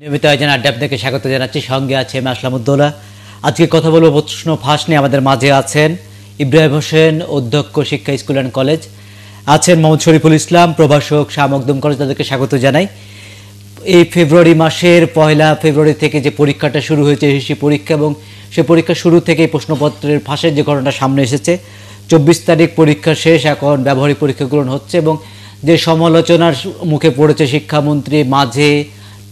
নিয়মিত আয়োজন আড্ডা আপনাকে স্বাগত জানাচ্ছি সঙ্গে আছে আমি আসলামুদ্দোলা আজকে কথা বলবো প্রশ্ন ফাঁস নিয়ে আমাদের মাঝে আছেন ইব্রাহিম হোসেন অধ্যক্ষ শিক্ষা স্কুল অ্যান্ড কলেজ আছেন মোহাম্মদ শরীফুল ইসলাম প্রভাষক শাহ মকদুম কলেজ তাদেরকে স্বাগত জানাই এই ফেব্রুয়ারি মাসের পয়লা ফেব্রুয়ারি থেকে যে পরীক্ষাটা শুরু হয়েছে সে পরীক্ষা এবং সে পরীক্ষা শুরু থেকে প্রশ্নপত্রের ফাঁসের যে ঘটনা সামনে এসেছে চব্বিশ তারিখ পরীক্ষা শেষ এখন ব্যবহারিক পরীক্ষা গ্রহণ হচ্ছে এবং যে সমালোচনার মুখে পড়েছে শিক্ষামন্ত্রী মাঝে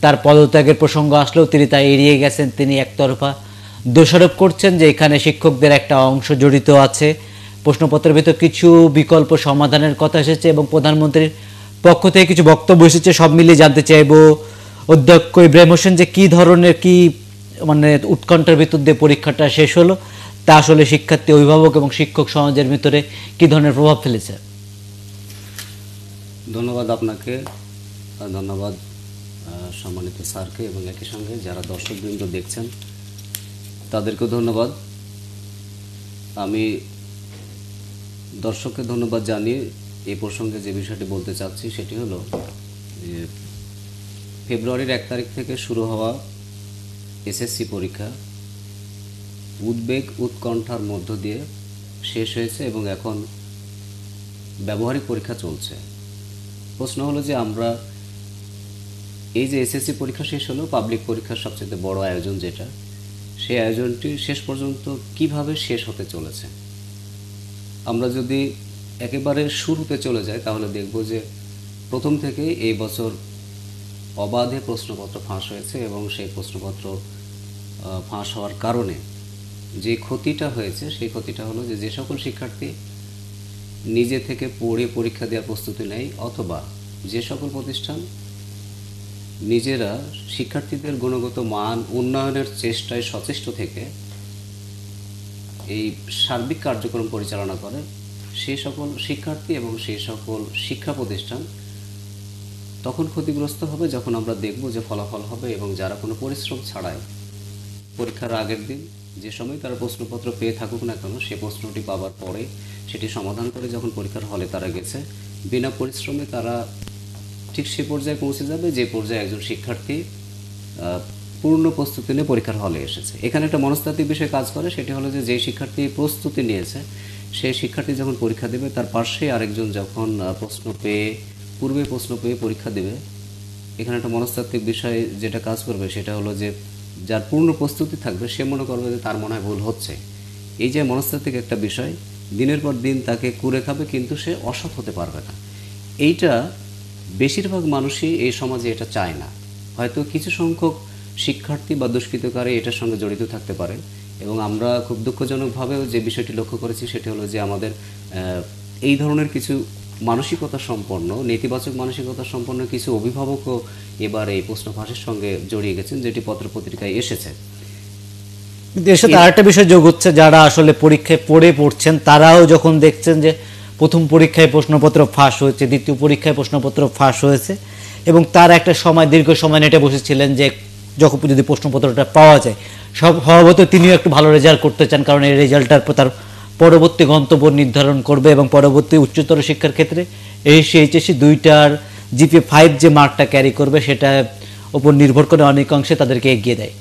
তার পদত্যাগের প্রসঙ্গ আসলেও তিনি তা এড়িয়ে গেছেন তিনি একতরফা দোষারোপ করছেন যে এখানে শিক্ষকদের একটা অংশ জড়িত আছে প্রশ্নপত্রের ভিতর কিছু বিকল্প সমাধানের কথা এসেছে এবং প্রধানমন্ত্রীর পক্ষ থেকে কিছু বক্তব্য এসেছে সব মিলিয়ে জানতে চাইব অধ্যক্ষ ইব্রাহিম হোসেন যে কী ধরনের কি মানে উৎকণ্ঠার ভিতর দিয়ে পরীক্ষাটা শেষ হলো তা আসলে শিক্ষার্থী অভিভাবক এবং শিক্ষক সমাজের ভিতরে কি ধরনের প্রভাব ফেলেছে ধন্যবাদ আপনাকে ধন্যবাদ সম্মানিত স্যারকে এবং একই সঙ্গে যারা দর্শকবৃন্দ দেখছেন তাদেরকেও ধন্যবাদ আমি দর্শককে ধন্যবাদ জানিয়ে এ প্রসঙ্গে যে বিষয়টি বলতে চাচ্ছি সেটি হলো যে ফেব্রুয়ারির এক তারিখ থেকে শুরু হওয়া এসএসসি পরীক্ষা উদ্বেগ উৎকণ্ঠার মধ্য দিয়ে শেষ হয়েছে এবং এখন ব্যবহারিক পরীক্ষা চলছে প্রশ্ন হলো যে আমরা এই যে এসএসসি পরীক্ষা শেষ হলো পাবলিক পরীক্ষার সবচেয়ে বড় আয়োজন যেটা সেই আয়োজনটি শেষ পর্যন্ত কিভাবে শেষ হতে চলেছে আমরা যদি একেবারে শুরুতে চলে যাই তাহলে দেখব যে প্রথম থেকে এই বছর অবাধে প্রশ্নপত্র ফাঁস হয়েছে এবং সেই প্রশ্নপত্র ফাঁস হওয়ার কারণে যে ক্ষতিটা হয়েছে সেই ক্ষতিটা হলো যে যে সকল শিক্ষার্থী নিজে থেকে পড়ে পরীক্ষা দেওয়ার প্রস্তুতি নেয় অথবা যে সকল প্রতিষ্ঠান নিজেরা শিক্ষার্থীদের গুণগত মান উন্নয়নের চেষ্টায় সচেষ্ট থেকে এই সার্বিক কার্যক্রম পরিচালনা করে সেই সকল শিক্ষার্থী এবং সেই সকল শিক্ষা প্রতিষ্ঠান তখন ক্ষতিগ্রস্ত হবে যখন আমরা দেখব যে ফলাফল হবে এবং যারা কোনো পরিশ্রম ছাড়াই পরীক্ষার আগের দিন যে সময় তারা প্রশ্নপত্র পেয়ে থাকুক না কেন সে প্রশ্নটি পাবার পরে সেটি সমাধান করে যখন পরীক্ষার হলে তারা গেছে বিনা পরিশ্রমে তারা ঠিক সে পর্যায়ে পৌঁছে যাবে যে পর্যায়ে একজন শিক্ষার্থী পূর্ণ প্রস্তুতি নিয়ে পরীক্ষার হলে এসেছে এখানে একটা মনস্তাত্ত্বিক বিষয়ে কাজ করে সেটি হলো যে যে শিক্ষার্থী প্রস্তুতি নিয়েছে সেই শিক্ষার্থী যখন পরীক্ষা দেবে তার পাশে আরেকজন যখন প্রশ্ন পেয়ে পূর্বে প্রশ্ন পেয়ে পরীক্ষা দেবে এখানে একটা মনস্তাত্ত্বিক বিষয়ে যেটা কাজ করবে সেটা হলো যে যার পূর্ণ প্রস্তুতি থাকবে সে মনে করবে যে তার মনে হয় ভুল হচ্ছে এই যে মনস্তাত্ত্বিক একটা বিষয় দিনের পর দিন তাকে কুরে খাবে কিন্তু সে অসৎ হতে পারবে না এইটা বেশিরভাগ মানুষই এই সমাজে এটা চায় না হয়তো কিছু সংখ্যক শিক্ষার্থী বা দুষ্কৃতকারী এটার সঙ্গে জড়িত থাকতে পারে এবং আমরা খুব দুঃখজনকভাবেও যে বিষয়টি লক্ষ্য করেছি সেটি হলো যে আমাদের এই ধরনের কিছু মানসিকতা সম্পন্ন নেতিবাচক মানসিকতা সম্পন্ন কিছু অভিভাবকও এবার এই প্রশ্ন ফাঁসের সঙ্গে জড়িয়ে গেছেন যেটি পত্র পত্রিকায় এসেছে দেশে তার একটা বিষয় যোগ হচ্ছে যারা আসলে পরীক্ষায় পড়ে পড়ছেন তারাও যখন দেখছেন যে প্রথম পরীক্ষায় প্রশ্নপত্র ফাঁস হয়েছে দ্বিতীয় পরীক্ষায় প্রশ্নপত্র ফাঁস হয়েছে এবং তার একটা সময় দীর্ঘ সময় নেটে বসেছিলেন যে যখন যদি প্রশ্নপত্রটা পাওয়া যায় সব সম্ভবত তিনিও একটু ভালো রেজাল্ট করতে চান কারণ এই রেজাল্টটার তার পরবর্তী গন্তব্য নির্ধারণ করবে এবং পরবর্তী উচ্চতর শিক্ষার ক্ষেত্রে এইচসি এইচএসসি e দুইটার জিপিএ ফাইভ যে মার্কটা ক্যারি করবে সেটা ওপর নির্ভর করে অনেক অংশে তাদেরকে এগিয়ে দেয়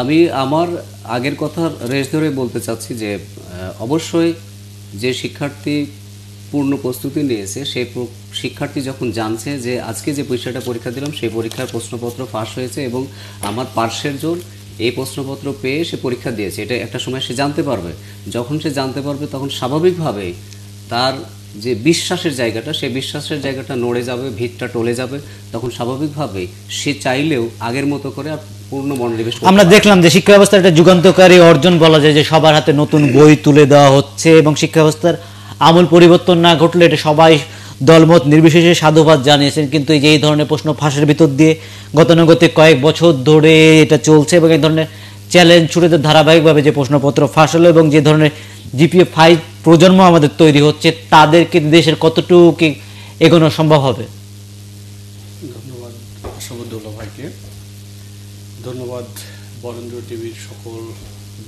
আমি আমার আগের কথার রেশ ধরে বলতে চাচ্ছি যে অবশ্যই যে শিক্ষার্থী পূর্ণ প্রস্তুতি নিয়েছে সেই শিক্ষার্থী যখন জানছে যে আজকে যে পরীক্ষাটা পরীক্ষা দিলাম সেই পরীক্ষার প্রশ্নপত্র ফাঁস হয়েছে এবং আমার পার্শ্বের জোর এই প্রশ্নপত্র পেয়ে সে পরীক্ষা দিয়েছে এটা একটা সময় সে জানতে পারবে যখন সে জানতে পারবে তখন স্বাভাবিকভাবেই তার যে বিশ্বাসের জায়গাটা সে বিশ্বাসের জায়গাটা নড়ে যাবে ভিতটা টলে যাবে তখন স্বাভাবিকভাবেই সে চাইলেও আগের মতো করে আমরা দেখলাম যে শিক্ষা ব্যবস্থার একটা যুগান্তকারী অর্জন বলা যায় যে সবার হাতে নতুন বই তুলে দেওয়া হচ্ছে এবং শিক্ষা ব্যবস্থার আমূল পরিবর্তন না ঘটলে এটা সবাই দলমত নির্বিশেষে সাধুবাদ জানিয়েছেন কিন্তু এই যে এই ধরনের প্রশ্ন ফাঁসের ভিতর দিয়ে গতানুগতিক কয়েক বছর ধরে এটা চলছে এবং এই ধরনের চ্যালেঞ্জ ছুটেতে ধারাবাহিকভাবে যে প্রশ্নপত্র ফাঁস হলো এবং যে ধরনের জিপিএ ফাইভ প্রজন্ম আমাদের তৈরি হচ্ছে তাদেরকে দেশের কতটুকু এগোনো সম্ভব হবে ধন্যবাদ বরেন্দ্র টিভির সকল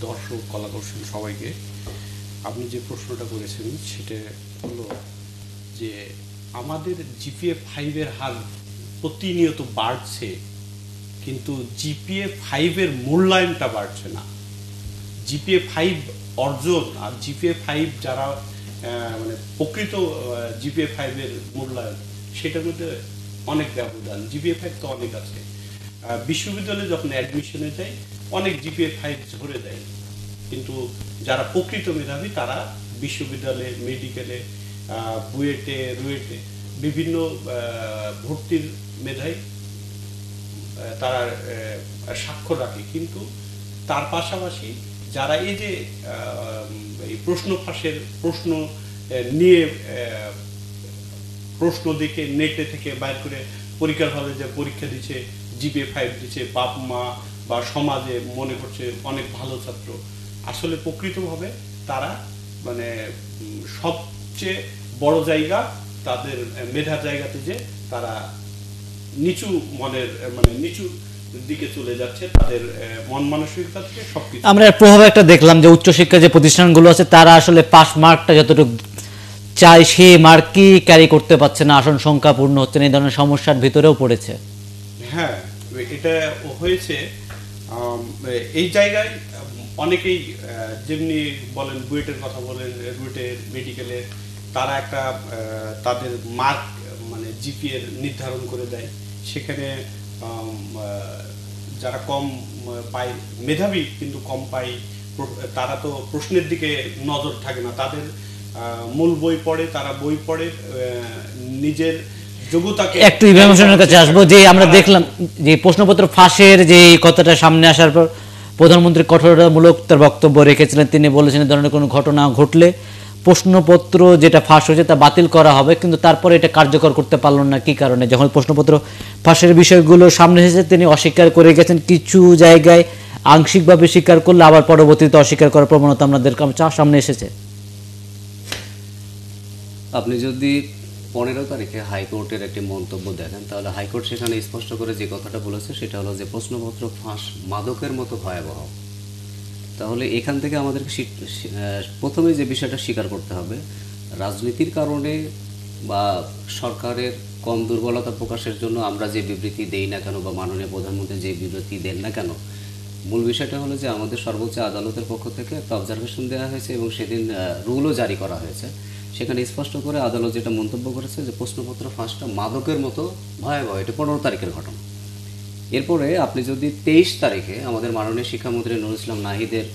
দর্শক কলাকর্ষণ সবাইকে আপনি যে প্রশ্নটা করেছেন সেটা হলো যে আমাদের জিপিএ ফাইভের হার প্রতিনিয়ত বাড়ছে কিন্তু জিপিএ ফাইভের মূল্যায়নটা বাড়ছে না জিপিএ ফাইভ অর্জন আর জিপিএ ফাইভ যারা মানে প্রকৃত জিপিএ ফাইভের মূল্যায়ন সেটার মধ্যে অনেক ব্যবধান জিপিএ ফাইভ তো অনেক আছে বিশ্ববিদ্যালয়ে যখন অ্যাডমিশনে যায় অনেক জিপিএ ফাইভ ঝরে দেয় কিন্তু যারা প্রকৃত মেধাবী তারা বিশ্ববিদ্যালয়ে মেডিকেলে বুয়েটে রুয়েটে বিভিন্ন ভর্তির মেধাই তারা স্বাক্ষর রাখে কিন্তু তার পাশাপাশি যারা এই যে এই প্রশ্ন ফাঁসের প্রশ্ন নিয়ে প্রশ্ন দেখে নেটে থেকে বাইর করে পরীক্ষার হলে যে পরীক্ষা দিচ্ছে জিপে ফাইভ দিচ্ছে বাপ মা বা সমাজে মনে করছে অনেক ভালো ছাত্র আসলে প্রকৃতভাবে তারা মানে সবচেয়ে বড় জায়গা তাদের মেধার জায়গাতে যে তারা নিচু মনের মানে নিচু দিকে চলে যাচ্ছে তাদের মন মানসিকতা থেকে সবকিছু আমরা প্রভাব একটা দেখলাম যে উচ্চশিক্ষা যে প্রতিষ্ঠানগুলো আছে তারা আসলে পাস মার্কটা যতটুকু চাই সে মার্কই ক্যারি করতে পারছে না আসন সংখ্যা পূর্ণ হচ্ছে না এই ধরনের সমস্যার ভিতরেও পড়েছে হ্যাঁ এটা হয়েছে এই জায়গায় অনেকেই যেমনি বলেন বুয়েটের কথা বলেন বুয়েটের মেডিকেলে তারা একটা তাদের মার্ক মানে জিপিএর নির্ধারণ করে দেয় সেখানে যারা কম পায় মেধাবী কিন্তু কম পায় তারা তো প্রশ্নের দিকে নজর থাকে না তাদের মূল বই পড়ে তারা বই পড়ে নিজের একটু ইভামশনের কাছে আসবো যে আমরা দেখলাম যে প্রশ্নপত্র ফাঁসের যে কথাটা সামনে আসার পর প্রধানমন্ত্রী কঠোরতামূলক তার বক্তব্য রেখেছিলেন তিনি বলেছেন ধরনের কোনো ঘটনা ঘটলে প্রশ্নপত্র যেটা ফাঁস হয়েছে তা বাতিল করা হবে কিন্তু তারপরে এটা কার্যকর করতে পারল না কি কারণে যখন প্রশ্নপত্র ফাঁসের বিষয়গুলো সামনে এসেছে তিনি অস্বীকার করে গেছেন কিছু জায়গায় আংশিকভাবে স্বীকার করলে আবার পরবর্তীতে অস্বীকার করার প্রবণতা আমাদের সামনে এসেছে আপনি যদি পনেরো তারিখে হাইকোর্টের একটি মন্তব্য দেখেন তাহলে হাইকোর্ট সেখানে স্পষ্ট করে যে কথাটা বলেছে সেটা হলো যে প্রশ্নপত্র ফাঁস মাদকের মতো ভয়াবহ তাহলে এখান থেকে আমাদেরকে প্রথমে যে বিষয়টা স্বীকার করতে হবে রাজনীতির কারণে বা সরকারের কম দুর্বলতা প্রকাশের জন্য আমরা যে বিবৃতি দেই না কেন বা মাননীয় প্রধানমন্ত্রী যে বিবৃতি দেন না কেন মূল বিষয়টা হলো যে আমাদের সর্বোচ্চ আদালতের পক্ষ থেকে একটা অবজারভেশন দেওয়া হয়েছে এবং সেদিন রুলও জারি করা হয়েছে সেখানে স্পষ্ট করে আদালত যেটা মন্তব্য করেছে যে প্রশ্নপত্র ফাঁসটা মাদকের মতো ভয়াবহ এটা পনেরো তারিখের ঘটনা এরপরে আপনি যদি তেইশ তারিখে আমাদের মাননীয় শিক্ষামন্ত্রী নুর ইসলাম নাহিদের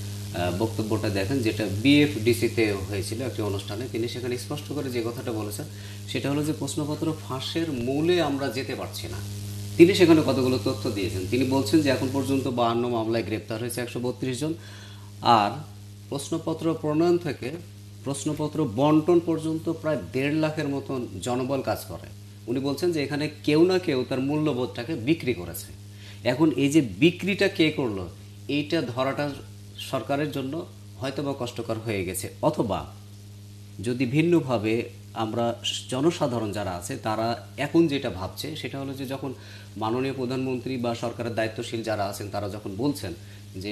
বক্তব্যটা দেখেন যেটা বিএফডিসিতে হয়েছিল একটি অনুষ্ঠানে তিনি সেখানে স্পষ্ট করে যে কথাটা বলেছেন সেটা হলো যে প্রশ্নপত্র ফাঁসের মূলে আমরা যেতে পারছি না তিনি সেখানে কতগুলো তথ্য দিয়েছেন তিনি বলছেন যে এখন পর্যন্ত বাহান্ন মামলায় গ্রেপ্তার হয়েছে একশো জন আর প্রশ্নপত্র প্রণয়ন থেকে প্রশ্নপত্র বন্টন পর্যন্ত প্রায় দেড় লাখের মতন জনবল কাজ করে উনি বলছেন যে এখানে কেউ না কেউ তার মূল্যবোধটাকে বিক্রি করেছে এখন এই যে বিক্রিটা কে করলো এইটা ধরাটা সরকারের জন্য হয়তোবা কষ্টকর হয়ে গেছে অথবা যদি ভিন্নভাবে আমরা জনসাধারণ যারা আছে তারা এখন যেটা ভাবছে সেটা হলো যে যখন মাননীয় প্রধানমন্ত্রী বা সরকারের দায়িত্বশীল যারা আছেন তারা যখন বলছেন যে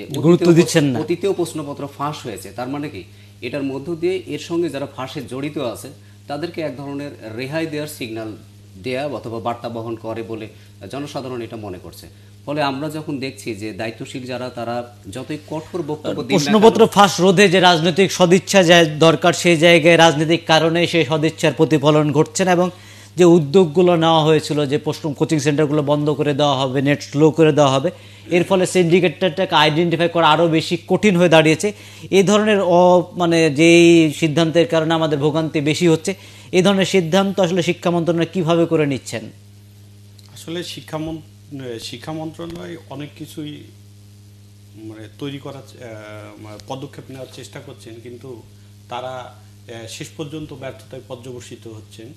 অতীতেও প্রশ্নপত্র ফাঁস হয়েছে তার মানে কি এটার মধ্য দিয়ে এর সঙ্গে যারা ফাঁসে জড়িত আছে তাদেরকে এক ধরনের রেহাই দেওয়ার সিগনাল দেয়া অথবা বার্তা বহন করে বলে জনসাধারণ এটা মনে করছে ফলে আমরা যখন দেখছি যে দায়িত্বশীল যারা তারা যতই কঠোর বক্তব্য প্রশ্নপত্র ফাঁস রোধে যে রাজনৈতিক সদিচ্ছা দরকার সেই জায়গায় রাজনৈতিক কারণে সেই সদিচ্ছার প্রতিফলন ঘটছে না এবং যে উদ্যোগগুলো নেওয়া হয়েছিল যে প্রশ্ন কোচিং সেন্টারগুলো বন্ধ করে দেওয়া হবে নেট স্লো করে দেওয়া হবে এর ফলে সিন্ডিকেটটাকে আইডেন্টিফাই করা আরও বেশি কঠিন হয়ে দাঁড়িয়েছে এই ধরনের অ মানে যেই সিদ্ধান্তের কারণে আমাদের ভোগান্তি বেশি হচ্ছে এই ধরনের সিদ্ধান্ত আসলে শিক্ষা মন্ত্রণালয় কীভাবে করে নিচ্ছেন আসলে শিক্ষা শিক্ষা মন্ত্রণালয় অনেক কিছুই মানে তৈরি করার মানে পদক্ষেপ নেওয়ার চেষ্টা করছেন কিন্তু তারা শেষ পর্যন্ত ব্যর্থতায় পর্যবসিত হচ্ছেন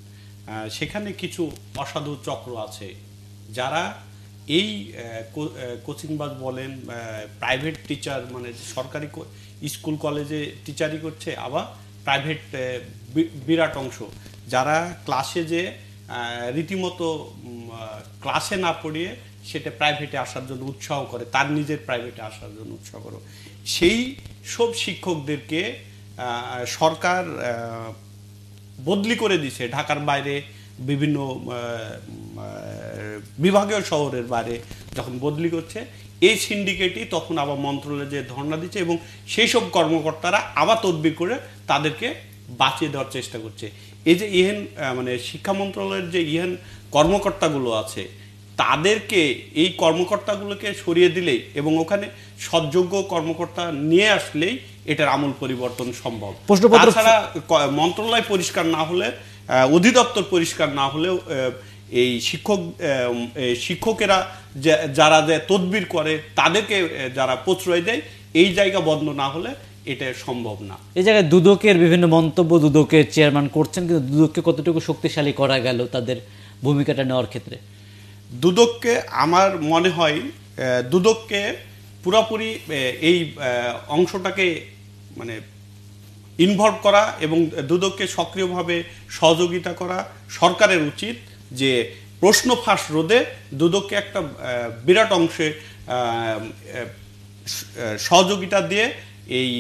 সেখানে কিছু অসাধু চক্র আছে যারা এই কোচিং বাস বলেন প্রাইভেট টিচার মানে সরকারি স্কুল কলেজে টিচারই করছে আবার প্রাইভেট বিরাট অংশ যারা ক্লাসে যে রীতিমতো ক্লাসে না পড়িয়ে সেটা প্রাইভেটে আসার জন্য উৎসাহ করে তার নিজের প্রাইভেটে আসার জন্য উৎসাহ করো সেই সব শিক্ষকদেরকে সরকার বদলি করে দিছে ঢাকার বাইরে বিভিন্ন বিভাগীয় শহরের বাইরে যখন বদলি করছে এই সিন্ডিকেটই তখন আবার মন্ত্রণালয়ে যে ধর্ণা দিচ্ছে এবং সেই সব কর্মকর্তারা আবার তদবি করে তাদেরকে বাঁচিয়ে দেওয়ার চেষ্টা করছে এই যে ইহেন মানে শিক্ষা মন্ত্রণালয়ের যে ইহেন কর্মকর্তাগুলো আছে তাদেরকে এই কর্মকর্তাগুলোকে সরিয়ে দিলেই এবং ওখানে সদযোগ্য কর্মকর্তা নিয়ে আসলেই এটার আমূল পরিবর্তন সম্ভব তাছাড়া মন্ত্রণালয় পরিষ্কার না হলে অধিদপ্তর পরিষ্কার না হলেও এই শিক্ষক শিক্ষকেরা যারা যে তদবির করে তাদেরকে যারা প্রশ্রয় দেয় এই জায়গা বন্ধ না হলে এটা সম্ভব না এই জায়গায় দুদকের বিভিন্ন মন্তব্য দুদকের চেয়ারম্যান করছেন কিন্তু দুদককে কতটুকু শক্তিশালী করা গেল তাদের ভূমিকাটা নেওয়ার ক্ষেত্রে দুদককে আমার মনে হয় দুদককে পুরোপুরি এই অংশটাকে মানে ইনভলভ করা এবং দুদককে সক্রিয়ভাবে সহযোগিতা করা সরকারের উচিত যে প্রশ্ন ফাঁস রোধে দুদককে একটা বিরাট অংশে সহযোগিতা দিয়ে এই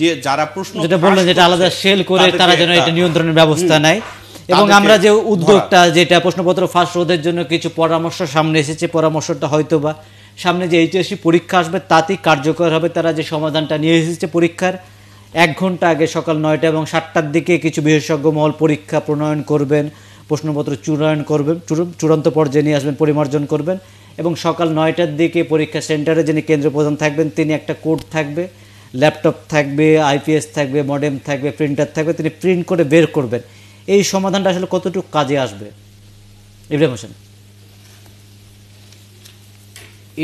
যে যারা প্রশ্ন যেটা বললেন যেটা আলাদা সেল করে তারা যেন এটা নিয়ন্ত্রণের ব্যবস্থা নেয় এবং আমরা যে উদ্যোগটা যেটা প্রশ্নপত্র ফাঁস রোধের জন্য কিছু পরামর্শ সামনে এসেছে পরামর্শটা হয়তো বা সামনে যে এইচএসি পরীক্ষা আসবে তাতেই কার্যকর হবে তারা যে সমাধানটা নিয়ে এসেছে পরীক্ষার এক ঘন্টা আগে সকাল নয়টা এবং সাতটার দিকে কিছু বিশেষজ্ঞ মহল পরীক্ষা প্রণয়ন করবেন প্রশ্নপত্র চূড়ায়ন করবেন চূড়ান্ত পর্যায়ে নিয়ে আসবেন পরিমার্জন করবেন এবং সকাল নয়টার দিকে পরীক্ষা সেন্টারে যিনি কেন্দ্র প্রধান থাকবেন তিনি একটা কোড থাকবে ল্যাপটপ থাকবে আইপিএস থাকবে মডেম থাকবে প্রিন্টার থাকবে তিনি প্রিন্ট করে বের করবেন এই সমাধানটা আসলে কতটুকু কাজে আসবে ইব্রাহিম হোসেন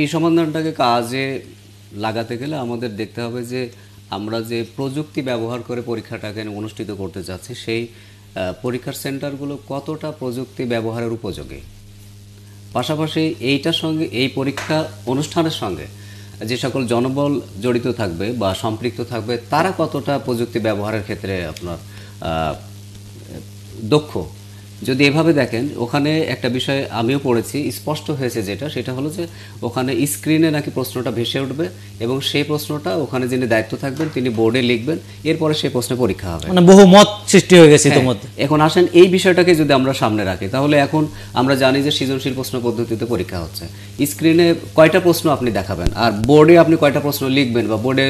এই সমাধানটাকে কাজে লাগাতে গেলে আমাদের দেখতে হবে যে আমরা যে প্রযুক্তি ব্যবহার করে পরীক্ষাটাকে অনুষ্ঠিত করতে যাচ্ছি সেই পরীক্ষার সেন্টারগুলো কতটা প্রযুক্তি ব্যবহারের উপযোগী পাশাপাশি এইটার সঙ্গে এই পরীক্ষা অনুষ্ঠানের সঙ্গে যে সকল জনবল জড়িত থাকবে বা সম্পৃক্ত থাকবে তারা কতটা প্রযুক্তি ব্যবহারের ক্ষেত্রে আপনার দক্ষ যদি এভাবে দেখেন ওখানে একটা বিষয় আমিও পড়েছি স্পষ্ট হয়েছে যেটা সেটা হলো যে ওখানে স্ক্রিনে নাকি প্রশ্নটা ভেসে উঠবে এবং সেই প্রশ্নটা ওখানে যিনি দায়িত্ব থাকবেন তিনি বোর্ডে লিখবেন এরপরে সেই প্রশ্নে পরীক্ষা হবে মানে বহু মত সৃষ্টি হয়ে গেছে হ্যাঁ, এখন আসেন এই বিষয়টাকে যদি আমরা সামনে রাখি তাহলে এখন আমরা জানি যে সৃজনশীল প্রশ্ন পদ্ধতিতে পরীক্ষা হচ্ছে স্ক্রিনে কয়টা প্রশ্ন আপনি দেখাবেন আর বোর্ডে আপনি কয়টা প্রশ্ন লিখবেন বা বোর্ডে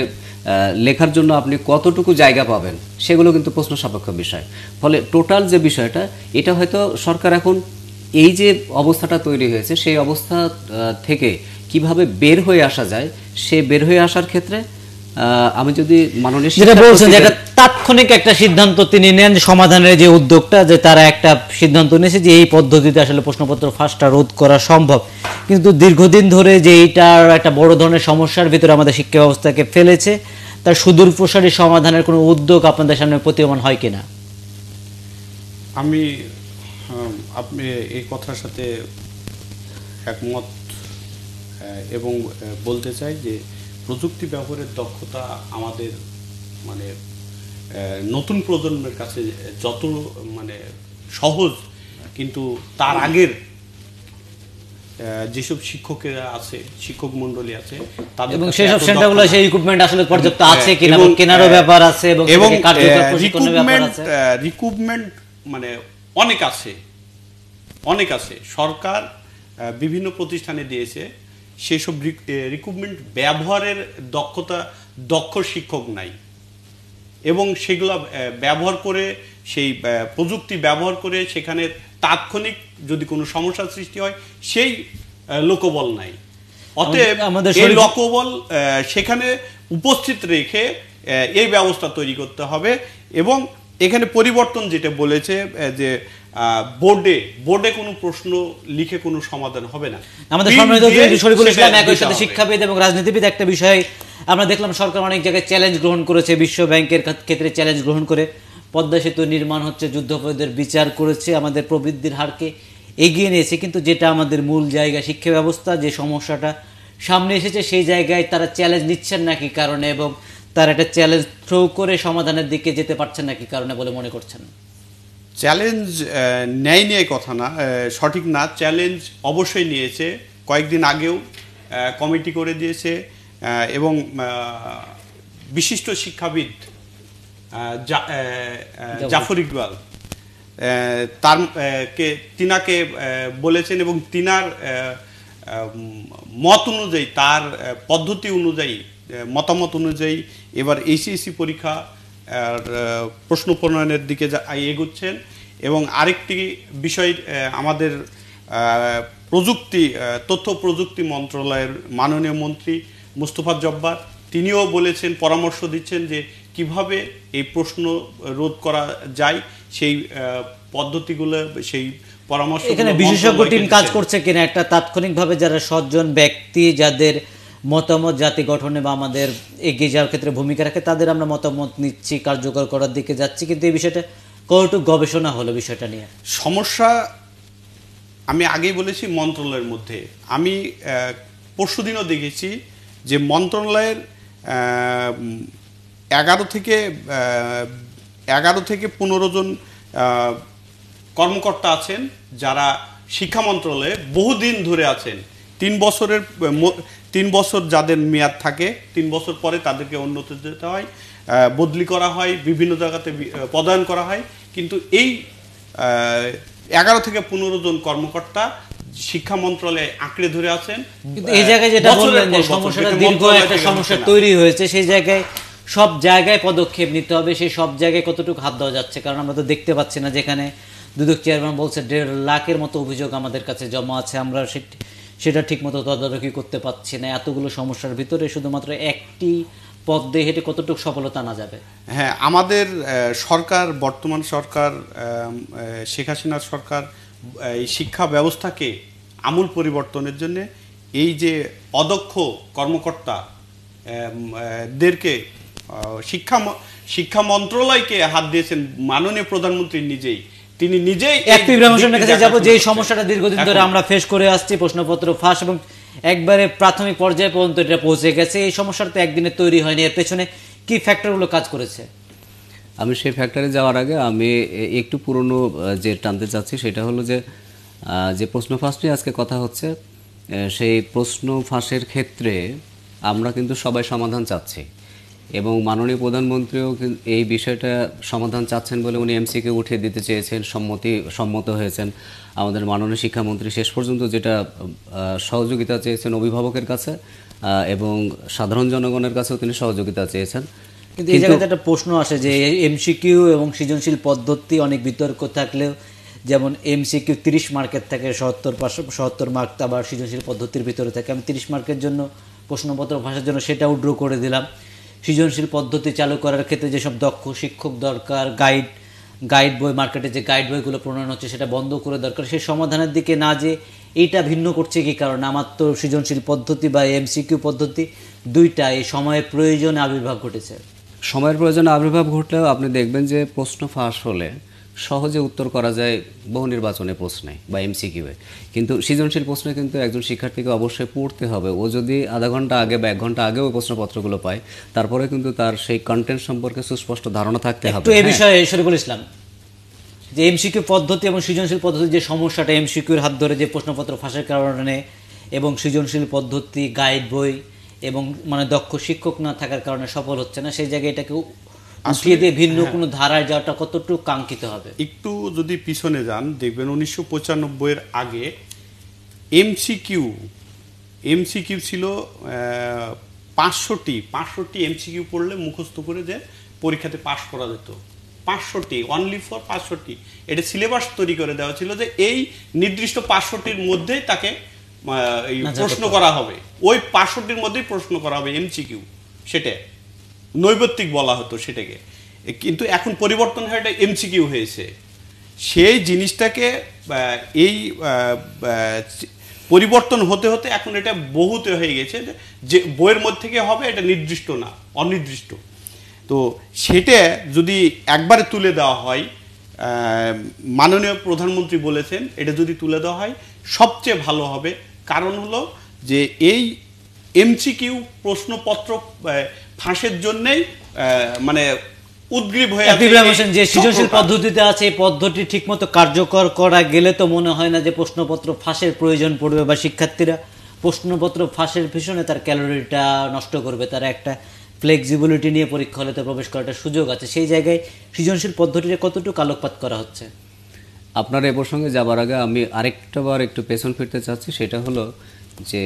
লেখার জন্য আপনি কতটুকু জায়গা পাবেন সেগুলো কিন্তু প্রশ্ন সাপেক্ষ বিষয় ফলে টোটাল যে বিষয়টা এটা হয়তো সরকার এখন এই যে অবস্থাটা তৈরি হয়েছে সেই অবস্থা থেকে কিভাবে বের হয়ে আসা যায় সে বের হয়ে আসার ক্ষেত্রে আমি যদি মাননীয় তাৎক্ষণিক একটা সিদ্ধান্ত তিনি নেন সমাধানের যে উদ্যোগটা যে তারা একটা সিদ্ধান্ত নিয়েছে যে এই পদ্ধতিতে আসলে প্রশ্নপত্র ফাঁসটা রোধ করা সম্ভব কিন্তু দীর্ঘদিন ধরে যে এইটার একটা বড় ধরনের সমস্যার ভিতরে আমাদের শিক্ষা ব্যবস্থাকে ফেলেছে তার সুদূর প্রসারী সমাধানের কোনো উদ্যোগ আপনাদের সামনে প্রতীয়মান হয় কিনা আমি আপনি এই কথার সাথে একমত এবং বলতে চাই যে প্রযুক্তি ব্যবহারের দক্ষতা আমাদের মানে নতুন প্রজন্মের কাছে যত মানে সহজ কিন্তু তার আগের যেসব শিক্ষকেরা আছে শিক্ষক মন্ডলী আছে এবং সেসব সেন্টারগুলো সেই ইকুইপমেন্ট আসলে পর্যাপ্ত হ্যাঁ, আছে কিনা কেনারও হ্যাঁ। ব্যাপার আছে এবং রিক্রুটমেন্ট মানে অনেক আছে অনেক আছে সরকার বিভিন্ন প্রতিষ্ঠানে দিয়েছে সেসব রিক্রুটমেন্ট ব্যবহারের দক্ষতা দক্ষ শিক্ষক নাই এবং সেগুলো ব্যবহার করে সেই প্রযুক্তি ব্যবহার করে সেখানের তাৎক্ষণিক যদি কোনো সমস্যার সৃষ্টি হয় সেই লোকবল নাই অতএব আমাদের এই লোকবল সেখানে উপস্থিত রেখে এই ব্যবস্থা তৈরি করতে হবে এবং এখানে পরিবর্তন যেটা বলেছে যে বোর্ডে বোর্ডে কোনো প্রশ্ন লিখে কোনো সমাধান হবে না আমাদের সম্মানিত শরীফুল ইসলাম একই সাথে শিক্ষাবিদ এবং রাজনীতিবিদ একটা বিষয় আমরা দেখলাম সরকার অনেক জায়গায় চ্যালেঞ্জ গ্রহণ করেছে বিশ্ব ব্যাংকের ক্ষেত্রে চ্যালেঞ্জ গ্রহণ করে পদ্মা সেতু নির্মাণ হচ্ছে যুদ্ধাপরাধীদের বিচার করেছে আমাদের প্রবৃদ্ধির হারকে এগিয়ে নিয়েছে কিন্তু যেটা আমাদের মূল জায়গা শিক্ষা ব্যবস্থা যে সমস্যাটা সামনে এসেছে সেই জায়গায় তারা চ্যালেঞ্জ নিচ্ছেন না কি কারণে এবং তারা একটা চ্যালেঞ্জ থ্রো করে সমাধানের দিকে যেতে পারছেন না কি কারণে বলে মনে করছেন চ্যালেঞ্জ নেয় নিয়ে কথা না সঠিক না চ্যালেঞ্জ অবশ্যই নিয়েছে কয়েকদিন আগেও কমিটি করে দিয়েছে এবং বিশিষ্ট শিক্ষাবিদ জাফর ইকবাল তার কে তিনাকে বলেছেন এবং তিনার মত অনুযায়ী তার পদ্ধতি অনুযায়ী মতামত অনুযায়ী এবার এসিএসি e পরীক্ষা প্রশ্ন প্রণয়নের দিকে এগোচ্ছেন এবং আরেকটি বিষয় আমাদের প্রযুক্তি তথ্য প্রযুক্তি মন্ত্রণালয়ের মাননীয় মন্ত্রী মুস্তফা জব্বার তিনিও বলেছেন পরামর্শ দিচ্ছেন যে কিভাবে এই প্রশ্ন রোধ করা যায় সেই পদ্ধতিগুলো সেই পরামর্শ এখানে বিশেষজ্ঞ টিম কাজ করছে কিনা একটা তাৎক্ষণিকভাবে যারা সজ্জন ব্যক্তি যাদের মতামত জাতি গঠনে বা আমাদের এগিয়ে যাওয়ার ক্ষেত্রে ভূমিকা রাখে তাদের আমরা মতামত নিচ্ছি কার্যকর করার দিকে যাচ্ছি কিন্তু এই বিষয়টা কতটুকু গবেষণা হলো বিষয়টা নিয়ে সমস্যা আমি আগেই বলেছি মন্ত্রণালয়ের মধ্যে আমি পরশুদিনও দেখেছি যে মন্ত্রণালয়ের এগারো থেকে এগারো থেকে পনেরো জন কর্মকর্তা আছেন যারা শিক্ষা মন্ত্রণালয়ে বহুদিন ধরে আছেন তিন বছরের তিন বছর যাদের মেয়াদ থাকে তিন বছর পরে তাদেরকে উন্নত যেতে হয় বদলি করা হয় বিভিন্ন জায়গাতে পদায়ন করা হয় কিন্তু এই এগারো থেকে পনেরো জন কর্মকর্তা শিক্ষা মন্ত্রণালয়ে আঁকড়ে ধরে আছেন এই জায়গায় যেটা সমস্যাটা দীর্ঘ একটা সমস্যা তৈরি হয়েছে সেই জায়গায় সব জায়গায় পদক্ষেপ নিতে হবে সেই সব জায়গায় কতটুকু হাত দেওয়া যাচ্ছে কারণ আমরা তো দেখতে পাচ্ছি না যেখানে দুদক চেয়ারম্যান বলছে দেড় লাখের মতো অভিযোগ আমাদের কাছে জমা আছে আমরা সেটা ঠিকমতো তদারকি করতে পারছি না এতগুলো সমস্যার ভিতরে শুধুমাত্র একটি পথ দিয়ে হেঁটে কতটুকু সফলতা আনা যাবে হ্যাঁ আমাদের সরকার বর্তমান সরকার শেখ হাসিনার সরকার এই শিক্ষা ব্যবস্থাকে আমূল পরিবর্তনের জন্য এই যে অদক্ষ কর্মকর্তা দেরকে শিক্ষা শিক্ষা মন্ত্রণালয়কে হাত দিয়েছেন মাননীয় প্রধানমন্ত্রী নিজেই তিনি নিজেই একটি ব্রাহ্মণের কাছে যাবো যে সমস্যাটা দীর্ঘদিন ধরে আমরা ফেস করে আসছি প্রশ্নপত্র ফাঁস এবং একবারে প্রাথমিক পর্যায়ে পর্যন্ত এটা পৌঁছে গেছে এই সমস্যাটা তো একদিনে তৈরি হয়নি এর পেছনে কি ফ্যাক্টরগুলো কাজ করেছে আমি সেই ফ্যাক্টরে যাওয়ার আগে আমি একটু পুরনো যে টানতে চাচ্ছি সেটা হলো যে যে প্রশ্ন ফাঁস নিয়ে আজকে কথা হচ্ছে সেই প্রশ্ন ফাঁসের ক্ষেত্রে আমরা কিন্তু সবাই সমাধান চাচ্ছি এবং মাননীয় প্রধানমন্ত্রীও এই বিষয়টা সমাধান চাচ্ছেন বলে উনি এমসিকে উঠিয়ে দিতে চেয়েছেন সম্মতি সম্মত হয়েছেন আমাদের মাননীয় শিক্ষামন্ত্রী শেষ পর্যন্ত যেটা সহযোগিতা চেয়েছেন অভিভাবকের কাছে এবং সাধারণ জনগণের কাছেও তিনি সহযোগিতা চেয়েছেন কিন্তু এই জায়গাতে একটা প্রশ্ন আসে যে এমসিকিউ এবং সৃজনশীল পদ্ধতি অনেক বিতর্ক থাকলেও যেমন এমসিকিউ তিরিশ মার্কের থেকে সত্তর সত্তর মার্ক আবার সৃজনশীল পদ্ধতির ভিতরে থাকে আমি তিরিশ মার্কের জন্য প্রশ্নপত্র ভাষার জন্য সেটাও ড্র করে দিলাম সৃজনশীল পদ্ধতি চালু করার ক্ষেত্রে যেসব দক্ষ শিক্ষক দরকার গাইড গাইড বই মার্কেটে যে গাইড বইগুলো প্রণয়ন হচ্ছে সেটা বন্ধ করে দরকার সেই সমাধানের দিকে না যে এইটা ভিন্ন করছে কি কারণ আমার তো সৃজনশীল পদ্ধতি বা এমসিকিউ পদ্ধতি দুইটা এই সময়ের প্রয়োজনে আবির্ভাব ঘটেছে সময়ের প্রয়োজনে আবির্ভাব ঘটলেও আপনি দেখবেন যে প্রশ্ন ফাঁস হলে সহজে উত্তর করা যায় বহু নির্বাচনে প্রশ্নে বা এমসিকিউয়ে কিন্তু সৃজনশীল প্রশ্নে কিন্তু একজন শিক্ষার্থীকে অবশ্যই পড়তে হবে ও যদি আধা ঘন্টা আগে বা এক ঘন্টা আগেও প্রশ্নপত্রগুলো পায় তারপরে কিন্তু তার সেই কন্টেন্ট সম্পর্কে সুস্পষ্ট ধারণা থাকতে হবে এ হ্যাঁ। বিষয়ে শরীফুল ইসলাম যে এমসিকিউ পদ্ধতি এবং সৃজনশীল পদ্ধতির যে সমস্যাটা এমসিকিউর হাত ধরে যে প্রশ্নপত্র ফাঁসের কারণে এবং সৃজনশীল পদ্ধতি গাইড বই এবং মানে দক্ষ শিক্ষক না থাকার কারণে সফল হচ্ছে না সেই জায়গায় এটাকে ভিন্ন হ্যাঁ। ধারায় যাওয়াটা কতটুকু কাঙ্ক্ষিত হবে একটু যদি পিছনে যান দেখবেন উনিশশো আগে এমসিকিউ এমসিকিউ ছিল পাঁচশোটি পাঁচশোটি এমসিকিউ পড়লে মুখস্থ করে যে পরীক্ষাতে পাশ করা যেত পাঁচশোটি অনলি ফর পাঁচশোটি এটা সিলেবাস তৈরি করে দেওয়া ছিল যে এই নির্দিষ্ট পাঁচশোটির মধ্যেই তাকে প্রশ্ন করা হবে ওই পাঁচশোটির মধ্যেই প্রশ্ন করা হবে এমসিকিউ সেটা নৈবত্তিক বলা হতো সেটাকে কিন্তু এখন পরিবর্তন হয়ে এটা এমসিকিউ হয়েছে সেই জিনিসটাকে এই পরিবর্তন হতে হতে এখন এটা বহুত হয়ে গেছে যে বইয়ের মধ্যে থেকে হবে এটা নির্দিষ্ট না অনির্দিষ্ট তো সেটা যদি একবারে তুলে দেওয়া হয় মাননীয় প্রধানমন্ত্রী বলেছেন এটা যদি তুলে দেওয়া হয় সবচেয়ে ভালো হবে কারণ হলো যে এই এমসিকিউ প্রশ্নপত্র ফাঁসের জন্যেই মানে উদ্গ্রীব হয়ে হোসেন যে সৃজনশীল পদ্ধতিতে আছে এই পদ্ধতি ঠিকমতো কার্যকর করা গেলে তো মনে হয় না যে প্রশ্নপত্র ফাঁসের প্রয়োজন পড়বে বা শিক্ষার্থীরা প্রশ্নপত্র ফাঁসের পিছনে তার ক্যালোরিটা নষ্ট করবে তারা একটা ফ্লেক্সিবিলিটি নিয়ে পরীক্ষা হলেতে প্রবেশ করাটা সুযোগ আছে সেই জায়গায় সৃজনশীল পদ্ধতিতে কতটুকু আলোকপাত করা হচ্ছে আপনার এ প্রসঙ্গে যাবার আগে আমি আরেকটাবার একটু পেছন ফিরতে চাচ্ছি সেটা হলো যে